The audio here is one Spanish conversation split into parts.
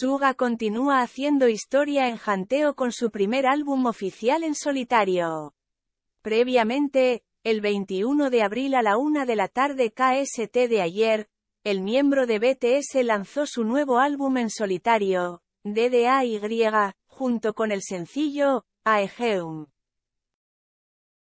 Suga continúa haciendo historia en Janteo con su primer álbum oficial en solitario. Previamente, el 21 de abril a la una de la tarde KST de ayer, el miembro de BTS lanzó su nuevo álbum en solitario, DDAY, junto con el sencillo, Aegeum.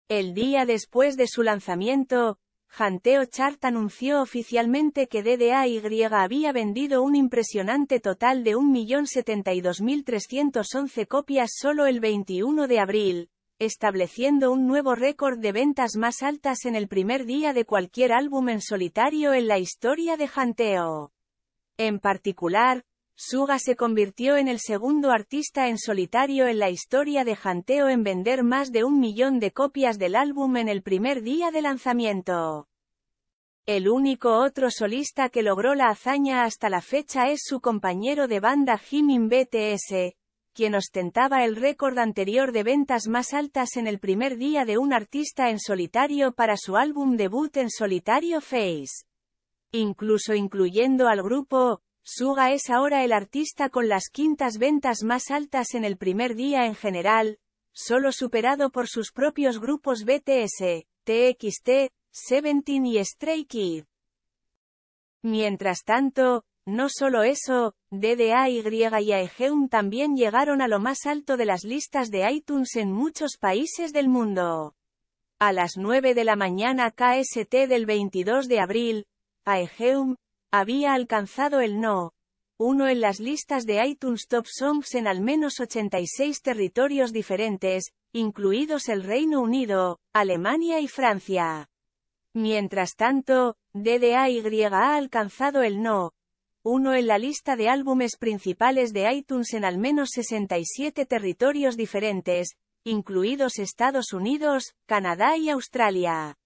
El día después de su lanzamiento, Janteo Chart anunció oficialmente que DDAY había vendido un impresionante total de 1.072.311 copias solo el 21 de abril, estableciendo un nuevo récord de ventas más altas en el primer día de cualquier álbum en solitario en la historia de Janteo. En particular, Suga se convirtió en el segundo artista en solitario en la historia de Janteo en vender más de un millón de copias del álbum en el primer día de lanzamiento. El único otro solista que logró la hazaña hasta la fecha es su compañero de banda Jimin BTS, quien ostentaba el récord anterior de ventas más altas en el primer día de un artista en solitario para su álbum debut en solitario Face incluso incluyendo al grupo Suga es ahora el artista con las quintas ventas más altas en el primer día en general, solo superado por sus propios grupos BTS, TXT, Seventeen y Stray Mientras tanto, no solo eso, DDAY y Aegeum también llegaron a lo más alto de las listas de iTunes en muchos países del mundo. A las 9 de la mañana KST del 22 de abril, Aegeum, había alcanzado el no. Uno en las listas de iTunes Top Songs en al menos 86 territorios diferentes, incluidos el Reino Unido, Alemania y Francia. Mientras tanto, DDAY ha alcanzado el no. 1 en la lista de álbumes principales de iTunes en al menos 67 territorios diferentes, incluidos Estados Unidos, Canadá y Australia.